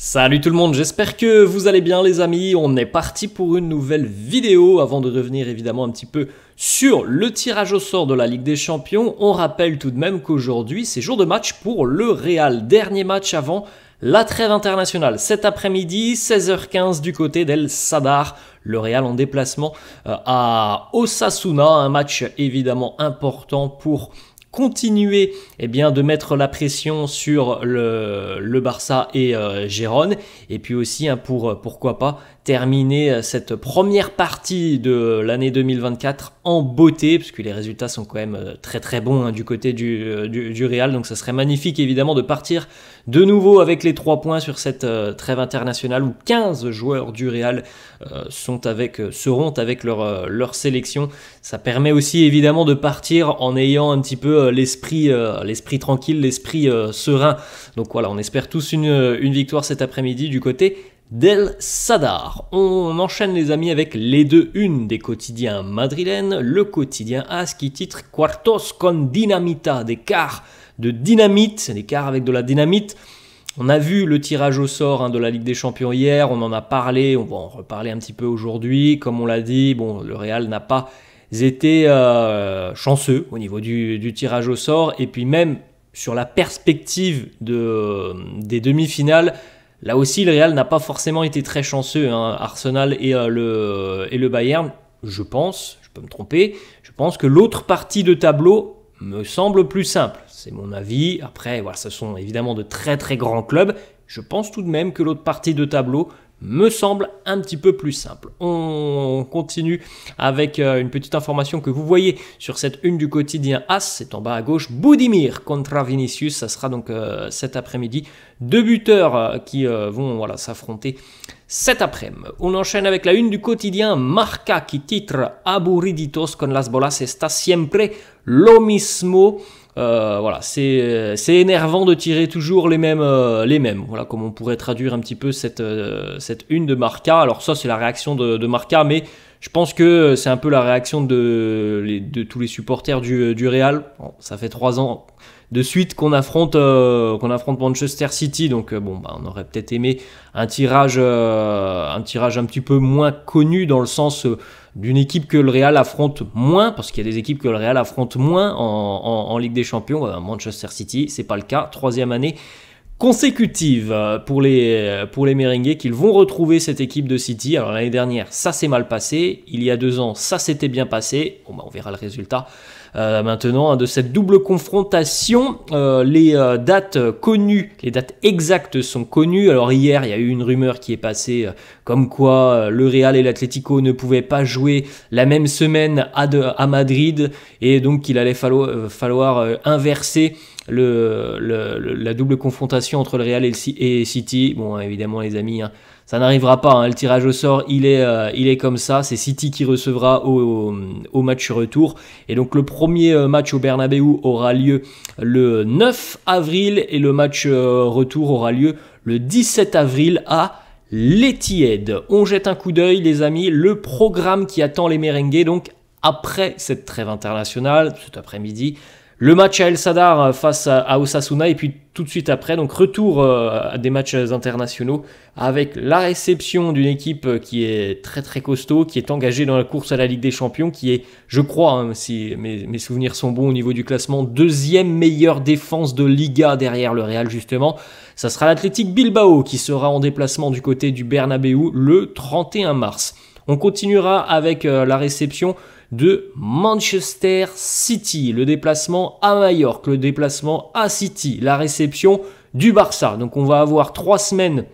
Salut tout le monde, j'espère que vous allez bien les amis, on est parti pour une nouvelle vidéo avant de revenir évidemment un petit peu sur le tirage au sort de la Ligue des Champions. On rappelle tout de même qu'aujourd'hui c'est jour de match pour le Real, dernier match avant la trêve internationale cet après-midi, 16h15 du côté d'El Sadar, le Real en déplacement euh, à Osasuna, un match évidemment important pour continuer et eh bien, de mettre la pression sur le, le Barça et euh, Gérone. Et puis aussi, hein, pour, euh, pourquoi pas, terminer euh, cette première partie de l'année 2024 en beauté, puisque les résultats sont quand même euh, très très bons hein, du côté euh, du, du, Real. Donc ça serait magnifique évidemment de partir de nouveau avec les trois points sur cette trêve internationale où 15 joueurs du Real sont avec, seront avec leur, leur sélection. Ça permet aussi évidemment de partir en ayant un petit peu l'esprit, l'esprit tranquille, l'esprit serein. Donc voilà, on espère tous une, une victoire cet après-midi du côté Del Sadar. On enchaîne les amis avec les deux une des quotidiens madrilènes, le quotidien AS qui titre Quartos con Dinamita, des quarts de dynamite, des quarts avec de la dynamite. On a vu le tirage au sort hein, de la Ligue des Champions hier, on en a parlé, on va en reparler un petit peu aujourd'hui. Comme on l'a dit, bon, le Real n'a pas été euh, chanceux au niveau du, tirage au sort et puis même sur la perspective des demi-finales, Là aussi, le Real n'a pas forcément été très chanceux. Hein, Arsenal et, euh, le, euh, et le Bayern, je pense, je peux me tromper, je pense que l'autre partie de tableau me semble plus simple. C'est mon avis. Après, voilà, ce sont évidemment de très très grands clubs je pense tout de même que l'autre partie de tableau me semble un petit peu plus simple. On continue avec euh, une petite information que vous voyez sur cette une du quotidien As, c'est en bas à gauche, Boudimir contre Vinicius, ça sera donc euh, cet après-midi. Deux buteurs euh, qui vont voilà, s'affronter cet après-midi. On enchaîne avec la une du quotidien Marca qui titre Aburriditos con las bolas está siempre lo mismo. Euh, voilà, c'est énervant de tirer toujours les mêmes, euh, les mêmes. Voilà, comme on pourrait traduire un petit peu cette, euh, cette une de Marca. Alors ça, c'est la réaction de, Marca, mais je pense que c'est un peu la réaction de, de tous les supporters du, Real. ça fait trois ans de suite qu'on affronte, qu'on affronte Manchester City, donc bon, bah, on aurait peut-être aimé un tirage, un tirage un petit peu moins connu dans le sens d'une équipe que le Real affronte moins, parce qu'il y a des équipes que le Real affronte moins en, Ligue des Champions. Euh, Manchester City, c'est pas le cas. Troisième année consécutive euh, pour les, euh, pour les qu'ils vont retrouver cette équipe de City. Alors l'année dernière, ça s'est mal passé. Il y a deux ans, ça s'était bien passé. Bon, bah, on verra le résultat. Euh, maintenant hein, de cette double confrontation. les dates connues, les dates exactes sont connues. Alors hier, il y a eu une rumeur qui est passée comme quoi le Real et l'Atlético ne pouvaient pas jouer la même semaine à, à Madrid et donc qu'il allait falloir, falloir inverser la double confrontation entre le Real et, le, City. Bon, évidemment, les amis, hein, ça n'arrivera pas. Hein. le tirage au sort, il est, euh, il est comme ça. C'est City qui recevra au, match retour. Et donc, le premier euh, match au Bernabeu aura lieu le 9 avril et le match euh, retour aura lieu le 17 avril à Letiède. On jette un coup d'œil, les amis, le programme qui attend les merengues, donc après cette trêve internationale, cet après-midi, le match à El Sadar euh, face à Osasuna et puis tout de suite après, donc retour euh, à des matchs euh, internationaux avec la réception d'une équipe qui est très très costaud, qui est engagée dans la course à la Ligue des Champions, qui est, je crois, hein, si mes, souvenirs sont bons au niveau du classement, deuxième meilleure défense de Liga derrière le Real justement. Ça sera l'Athletic Bilbao qui sera en déplacement du côté du Bernabeu le 31 mars. On continuera avec la réception de Manchester City, le déplacement à Mallorca, le déplacement à City, la réception du Barça. Donc on va avoir trois semaines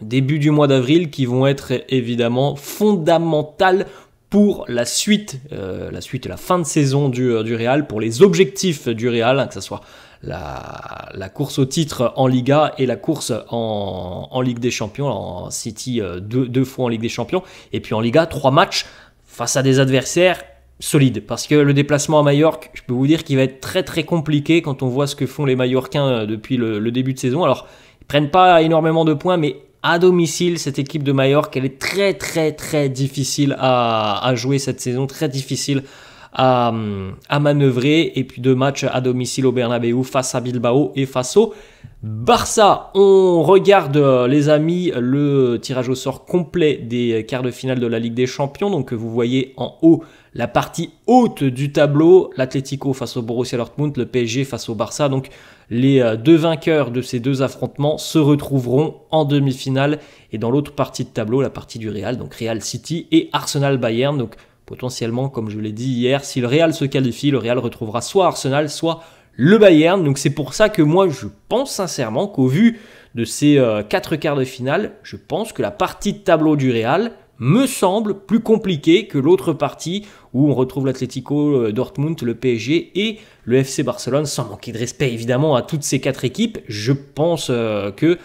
début du mois d'avril qui vont être évidemment fondamentales pour la suite, euh, la suite, la fin de saison du, euh, du Real, pour les objectifs du Real, hein, que ce soit la, la, course au titre en Liga et la course en, en Ligue des Champions, en City euh, deux, fois en Ligue des Champions, et puis en Liga trois matchs face à des adversaires solides. Parce que le déplacement à Majorque, je peux vous dire qu'il va être très très compliqué quand on voit ce que font les Mallorquins euh, depuis le, début de saison. Alors, ils prennent pas énormément de points, mais à domicile, cette équipe de Majorque, elle est très très très difficile à, à jouer cette saison, très difficile à, manœuvrer. Et puis deux matchs à domicile au Bernabeu face à Bilbao et face au Barça. On regarde, les amis, le tirage au sort complet des quarts de finale de la Ligue des Champions. Donc vous voyez en haut la partie haute du tableau, l'Atlético face au Borussia Dortmund, le PSG face au Barça. Donc les euh, deux vainqueurs de ces deux affrontements se retrouveront en demi-finale et dans l'autre partie de tableau, la partie du Real, donc Real City et Arsenal Bayern. Donc potentiellement, comme je l'ai dit hier, si le Real se qualifie, le Real retrouvera soit Arsenal, soit le Bayern. Donc c'est pour ça que moi, je pense sincèrement qu'au vu de ces euh, quatre quarts de finale, je pense que la partie de tableau du Real me semble plus compliquée que l'autre partie où on retrouve l'Atlético euh, Dortmund, le PSG et le FC Barcelone, sans manquer de respect évidemment à toutes ces quatre équipes. Je pense euh, que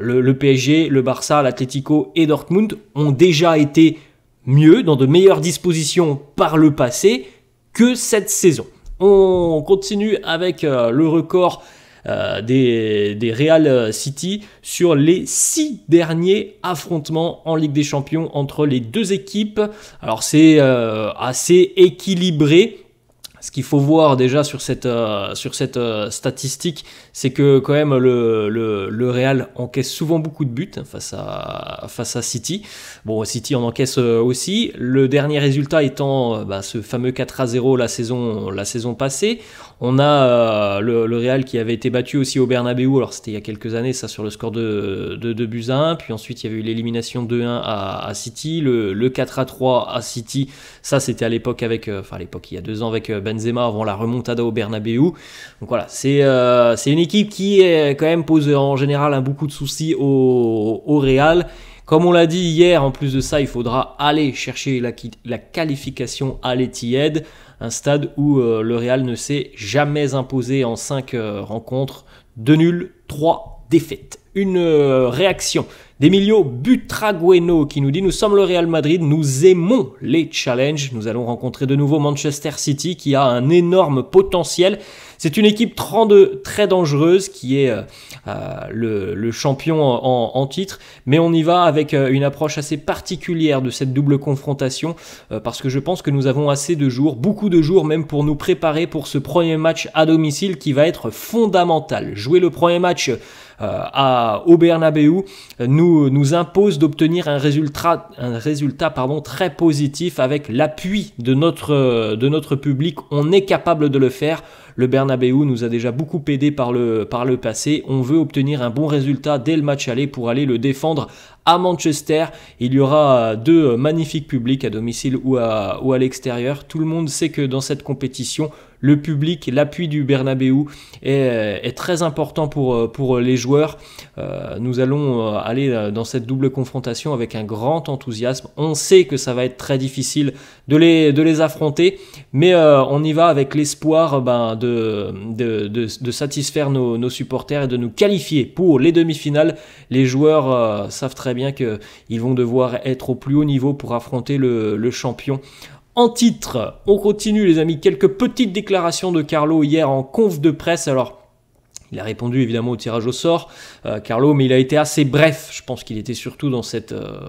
le, PSG, le Barça, l'Atlético et Dortmund ont déjà été mieux, dans de meilleures dispositions par le passé que cette saison. On continue avec euh, le record euh, des, Real City sur les six derniers affrontements en Ligue des Champions entre les deux équipes. Alors c'est euh, assez équilibré ce qu'il faut voir déjà sur cette, euh, sur cette euh, statistique, c'est que quand même le, Real encaisse souvent beaucoup de buts hein, face à, face à City. Bon, City en encaisse euh, aussi. Le dernier résultat étant bah, ce fameux 4 à 0 la saison, la saison passée. On a euh, le, Real qui avait été battu aussi au Bernabeu, alors c'était il y a quelques années, ça sur le score de 2 buts 1. Puis ensuite, il y avait eu l'élimination 2-1 à, City, le, 4 à 3 à City, ça c'était à l'époque avec, euh, enfin à l'époque, il y a deux ans avec euh, Benzema avant la remontada au Bernabeu. Donc voilà, c'est une équipe qui quand même pose en général beaucoup de soucis au, Real. Comme on l'a dit hier, en plus de ça, il faudra aller chercher la, qualification à l'Etihad un stade où euh, le Real ne s'est jamais imposé en 5 euh, rencontres, 2 nuls, 3 défaites. Une euh, réaction d'Emilio Butragueno qui nous dit Nous sommes le Real Madrid, nous aimons les challenges. Nous allons rencontrer de nouveau Manchester City qui a un énorme potentiel. C'est une équipe très dangereuse qui est euh, euh, le, champion en, titre, mais on y va avec euh, une approche assez particulière de cette double confrontation parce que je pense que nous avons assez de jours, beaucoup de jours même pour nous préparer pour ce premier match à domicile qui va être fondamental. Jouer le premier match à, au Bernabeu nous, impose d'obtenir un résultat, très positif avec l'appui de notre public. On est capable de le faire. Le Bernabeu nous a déjà beaucoup aidé par le, par le passé. On veut obtenir un bon résultat dès le match aller pour aller le défendre à Manchester. Il y aura deux magnifiques publics à domicile ou à, ou à l'extérieur. Tout le monde sait que dans cette compétition, le public, l'appui du Bernabeu est, euh, très important pour, euh, euh, les joueurs. nous allons aller dans cette double confrontation avec un grand enthousiasme. On sait que ça va être très difficile de les, affronter, mais on y va avec l'espoir ben, de, satisfaire nos, supporters et de nous qualifier pour les demi-finales. Les joueurs savent très bien qu'ils vont devoir être au plus haut niveau pour affronter le champion. En titre, on continue les amis, quelques petites déclarations de Carlo hier en conf de presse. Alors, il a répondu évidemment au tirage au sort, euh, Carlo, mais il a été assez bref. Je pense qu'il était surtout dans cette euh,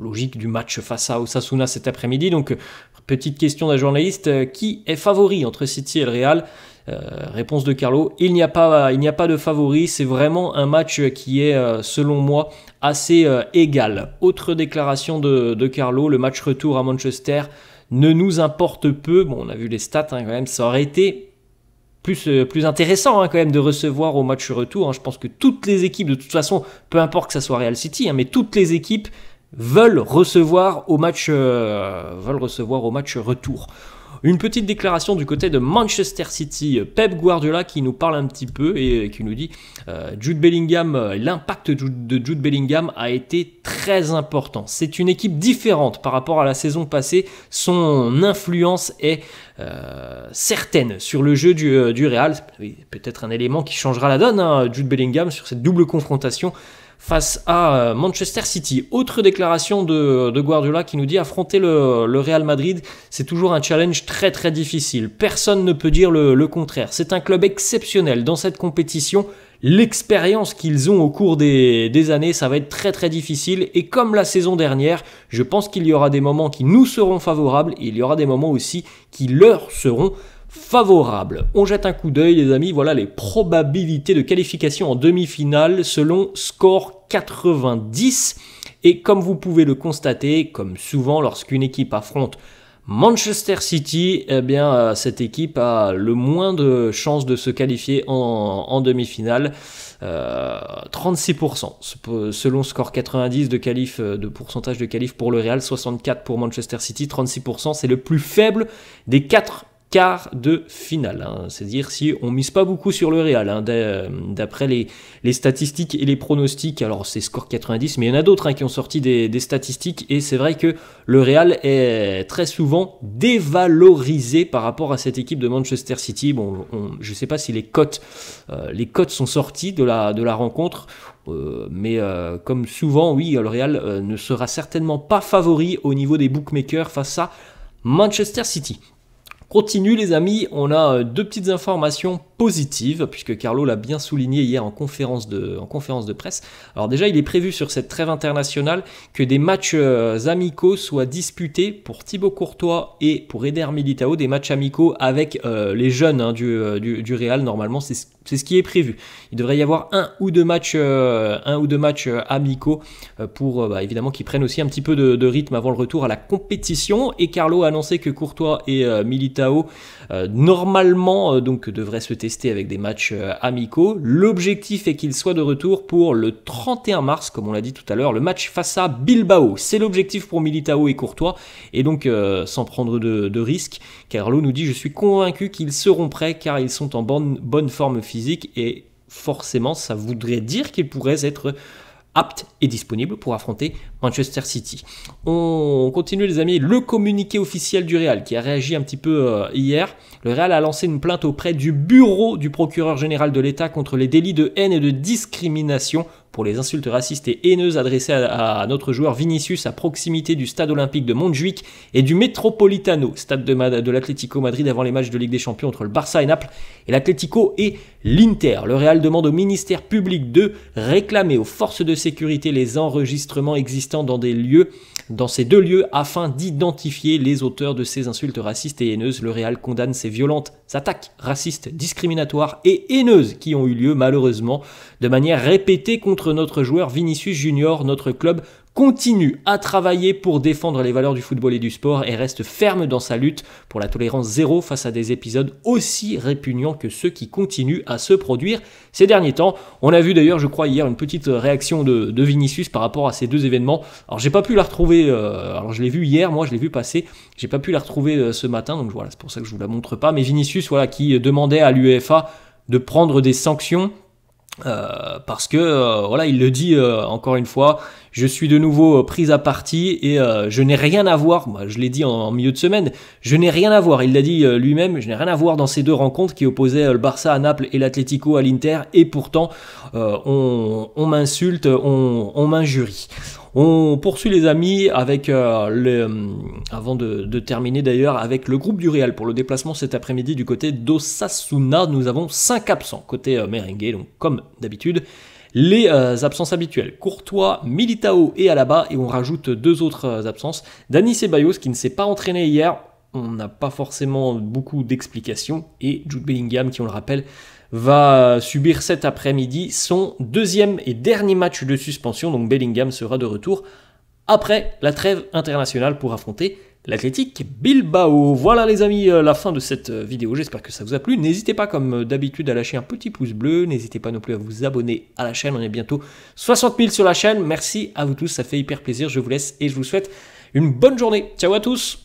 logique du match face à Osasuna cet après-midi. Donc, petite question d'un journaliste, euh, qui est favori entre City et le Real réponse de Carlo, il n'y a pas, il n'y a pas de favori, c'est vraiment un match qui est, selon moi, assez égal. Autre déclaration de Carlo, le match retour à Manchester, ne nous importe peu. Bon, on a vu les stats hein, quand même, ça aurait été plus, euh, plus intéressant hein, quand même de recevoir au match retour. Hein. Je pense que toutes les équipes, de toute façon, peu importe que ça soit Real City, mais toutes les équipes veulent recevoir au match, euh, veulent recevoir au match retour. Une petite déclaration du côté de Manchester City, Pep Guardiola qui nous parle un petit peu et qui nous dit euh, Jude Bellingham, euh, l'impact de Jude Bellingham a été très important. C'est une équipe différente par rapport à la saison passée. Son influence est euh, certaine sur le jeu du, Real. Peut-être un élément qui changera la donne, hein, Jude Bellingham, sur cette double confrontation face à euh, Manchester City. Autre déclaration de, Guardiola qui nous dit affronter le, Real Madrid, c'est toujours un challenge très très difficile. Personne ne peut dire le, contraire. C'est un club exceptionnel dans cette compétition. L'expérience qu'ils ont au cours des, années, ça va être très très difficile. Et comme la saison dernière, je pense qu'il y aura des moments qui nous seront favorables et il y aura des moments aussi qui leur seront favorable. On jette un coup d'œil les amis, voilà les probabilités de qualification en demi-finale selon score 90. Et comme vous pouvez le constater, comme souvent lorsqu'une équipe affronte Manchester City, eh bien, euh, cette équipe a le moins de chances de se qualifier en, demi-finale. 36% euh, selon score 90 de qualif, euh, de pourcentage de qualif pour le Real, 64 pour Manchester City, 36% c'est le plus faible des quatre quart de finale. Hein. C'est-à-dire si on mise pas beaucoup sur le Real, hein, d'après les, statistiques et les pronostics. Alors c'est score 90, mais il y en a d'autres hein, qui ont sorti des, statistiques et c'est vrai que le Real est très souvent dévalorisé par rapport à cette équipe de Manchester City. Bon, je ne sais pas si les cotes, euh, les sont sorties de la, de la rencontre. Euh, mais euh, comme souvent, oui, le Real ne sera certainement pas favori au niveau des bookmakers face à Manchester City continue les amis, on a euh, deux petites informations puisque Carlo l'a bien souligné hier en conférence, de, en conférence de presse. Alors déjà, il est prévu sur cette trêve internationale que des matchs euh, amicaux soient disputés pour Thibaut Courtois et pour Eder Militao, des matchs amicaux avec euh, les jeunes hein, euh, du, du, Real, normalement, c'est ce qui est prévu. Il devrait y avoir un ou deux matchs, un ou deux matchs amicaux pour, bah, évidemment, qu'ils prennent aussi un petit peu de, rythme avant le retour à la compétition. Et Carlo a annoncé que Courtois et Militao, normalement, donc, devraient se tester avec des matchs euh, amicaux. L'objectif est qu'il soit de retour pour le 31 mars, comme on l'a dit tout à l'heure, le match face à Bilbao. C'est l'objectif pour Militao et Courtois, et donc euh, sans prendre de, de risques. Carlo nous dit, je suis convaincu qu'ils seront prêts car ils sont en bonne, forme physique et forcément ça voudrait dire qu'ils pourraient être aptes et disponibles pour affronter Manchester City. On continue les amis, le communiqué officiel du Real qui a réagi un petit peu euh, hier le Real a lancé une plainte auprès du bureau du procureur général de l'État contre les délits de haine et de discrimination pour les insultes racistes et haineuses adressées à, notre joueur Vinicius à proximité du stade olympique de Montjuic et du Metropolitano, stade de, de l'Atlético Madrid avant les matchs de Ligue des Champions entre le Barça et Naples et l'Atlético et l'Inter. Le Real demande au ministère public de réclamer aux forces de sécurité les enregistrements existants dans des lieux dans ces deux lieux afin d'identifier les auteurs de ces insultes racistes et haineuses. Le Real condamne ces violentes attaques racistes, discriminatoires et haineuses qui ont eu lieu malheureusement de manière répétée contre notre joueur Vinicius Junior. Notre club continue à travailler pour défendre les valeurs du football et du sport et reste ferme dans sa lutte pour la tolérance zéro face à des épisodes aussi répugnants que ceux qui continuent à se produire ces derniers temps. On a vu d'ailleurs, je crois, hier une petite réaction de, Vinicius par rapport à ces deux événements. Alors j'ai pas pu la retrouver, euh, alors je l'ai vu hier, moi je l'ai vu passer, j'ai pas pu la retrouver euh, ce matin, donc voilà, c'est pour ça que je vous la montre pas. Mais Vinicius, voilà, qui demandait à l'UEFA de prendre des sanctions euh, parce que euh, voilà, il le dit euh, encore une fois, je suis de nouveau prise à partie et je n'ai rien à voir. Moi, je l'ai dit en, milieu de semaine, je n'ai rien à voir. Il l'a dit lui-même, je n'ai rien à voir dans ces deux rencontres qui opposaient le Barça à Naples et l'Atlético à l'Inter. Et pourtant, on, m'insulte, on, on m'injurie. On poursuit les amis avec euh, le, euh, avant de, terminer d'ailleurs avec le groupe du Real pour le déplacement cet après-midi du côté d'Osasuna. Nous avons cinq absents côté euh, merengue, donc comme d'habitude. Les absences habituelles, Courtois, Militao et Alaba, et on rajoute deux autres absences. Dani Ceballos qui ne s'est pas entraîné hier, on n'a pas forcément beaucoup d'explications. Et Jude Bellingham, qui on le rappelle, va subir cet après-midi son deuxième et dernier match de suspension. Donc Bellingham sera de retour après la trêve internationale pour affronter l'Athletic Bilbao. Voilà les amis, euh, la fin de cette euh, vidéo, j'espère que ça vous a plu. N'hésitez pas comme euh, d'habitude à lâcher un petit pouce bleu, n'hésitez pas non plus à vous abonner à la chaîne, on est bientôt 60 000 sur la chaîne. Merci à vous tous, ça fait hyper plaisir, je vous laisse et je vous souhaite une bonne journée. Ciao à tous